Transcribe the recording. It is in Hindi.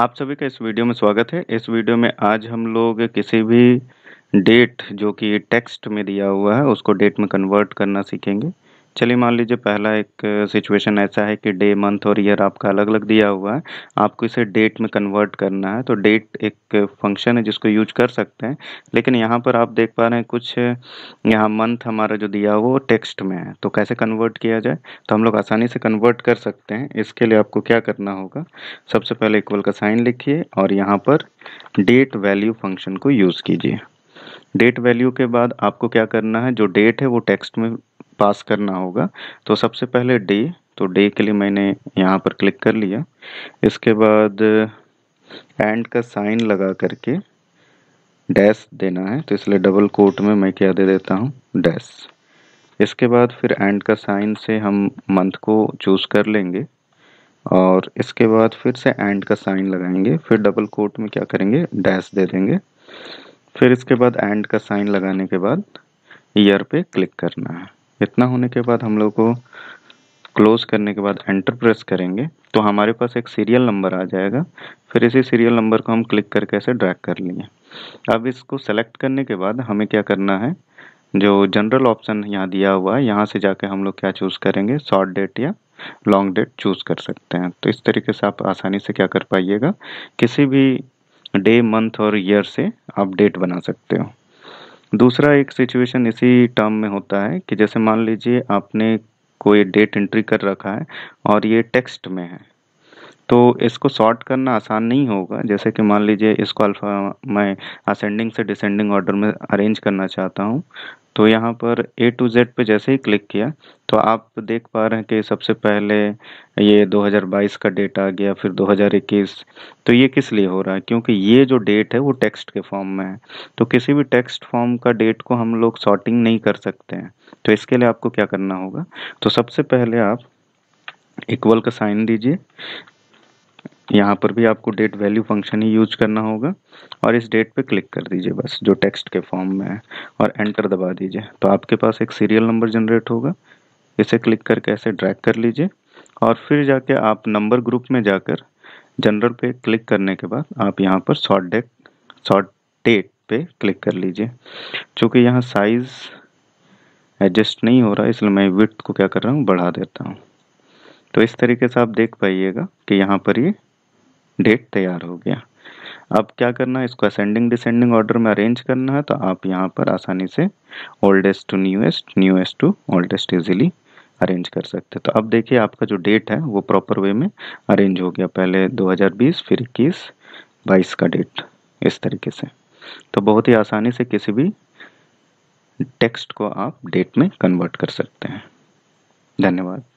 आप सभी का इस वीडियो में स्वागत है इस वीडियो में आज हम लोग किसी भी डेट जो कि टेक्स्ट में दिया हुआ है उसको डेट में कन्वर्ट करना सीखेंगे चलिए मान लीजिए पहला एक सिचुएशन ऐसा है कि डे मंथ और ईयर आपका अलग अलग दिया हुआ है आपको इसे डेट में कन्वर्ट करना है तो डेट एक फंक्शन है जिसको यूज कर सकते हैं लेकिन यहाँ पर आप देख पा रहे हैं कुछ यहाँ मंथ हमारा जो दिया हुआ वो टेक्स्ट में है तो कैसे कन्वर्ट किया जाए तो हम लोग आसानी से कन्वर्ट कर सकते हैं इसके लिए आपको क्या करना होगा सबसे पहले इक्वल का साइन लिखिए और यहाँ पर डेट वैल्यू फंक्शन को यूज़ कीजिए डेट वैल्यू के बाद आपको क्या करना है जो डेट है वो टेक्स्ट में पास करना होगा तो सबसे पहले डे तो डे के लिए मैंने यहाँ पर क्लिक कर लिया इसके बाद एंड का साइन लगा करके डैश देना है तो इसलिए डबल कोट में मैं क्या दे देता हूँ डैश इसके बाद फिर एंड का साइन से हम मंथ को चूज़ कर लेंगे और इसके बाद फिर से एंड का साइन लगाएंगे फिर डबल कोट में क्या करेंगे डैश दे देंगे फिर इसके बाद एंड का साइन लगाने के बाद ईयर पे क्लिक करना है इतना होने के बाद हम लोग को क्लोज करने के बाद एंटर प्रेस करेंगे तो हमारे पास एक सीरियल नंबर आ जाएगा फिर इसी सीरियल नंबर को हम क्लिक करके ऐसे ड्रैग कर लिए अब इसको सेलेक्ट करने के बाद हमें क्या करना है जो जनरल ऑप्शन यहाँ दिया हुआ है यहाँ से जाके हम लोग क्या चूज़ करेंगे शॉर्ट डेट या लॉन्ग डेट चूज़ कर सकते हैं तो इस तरीके से आप आसानी से क्या कर पाइएगा किसी भी डे मंथ और ईयर से आप डेट बना सकते हो दूसरा एक सिचुएशन इसी टर्म में होता है कि जैसे मान लीजिए आपने कोई डेट एंट्री कर रखा है और ये टेक्स्ट में है तो इसको सॉर्ट करना आसान नहीं होगा जैसे कि मान लीजिए इसको अल्फ़ा मैं असेंडिंग से डिसेंडिंग ऑर्डर में अरेंज करना चाहता हूँ तो यहाँ पर ए टू जेड पे जैसे ही क्लिक किया तो आप देख पा रहे हैं कि सबसे पहले ये 2022 का डेट आ गया फिर 2021 तो ये किस लिए हो रहा है क्योंकि ये जो डेट है वो टेक्स्ट के फॉर्म में है तो किसी भी टेक्स्ट फॉर्म का डेट को हम लोग सॉर्टिंग नहीं कर सकते हैं तो इसके लिए आपको क्या करना होगा तो सबसे पहले आप इक्वल का साइन दीजिए यहाँ पर भी आपको डेट वैल्यू फंक्शन ही यूज करना होगा और इस डेट पे क्लिक कर दीजिए बस जो टेक्स्ट के फॉर्म में है और एंटर दबा दीजिए तो आपके पास एक सीरियल नंबर जनरेट होगा इसे क्लिक करके ऐसे ड्रैग कर लीजिए और फिर जाके आप नंबर ग्रुप में जाकर जनरल पे क्लिक करने के बाद आप यहाँ पर शॉर्ट डेट शॉर्ट डेट पे क्लिक कर लीजिए चूँकि यहाँ साइज़ एडजस्ट नहीं हो रहा इसलिए मैं विथ को क्या कर रहा हूँ बढ़ा देता हूँ तो इस तरीके से आप देख पाइएगा कि यहाँ पर ये यह डेट तैयार हो गया अब क्या करना है इसको असेंडिंग डिसेंडिंग ऑर्डर में अरेंज करना है तो आप यहाँ पर आसानी से oldest to newest newest to oldest easily arrange कर सकते तो अब देखिए आपका जो डेट है वो प्रॉपर वे में अरेंज हो गया पहले 2020 फिर इक्कीस बाईस का डेट इस तरीके से तो बहुत ही आसानी से किसी भी टेक्स्ट को आप डेट में कन्वर्ट कर सकते हैं धन्यवाद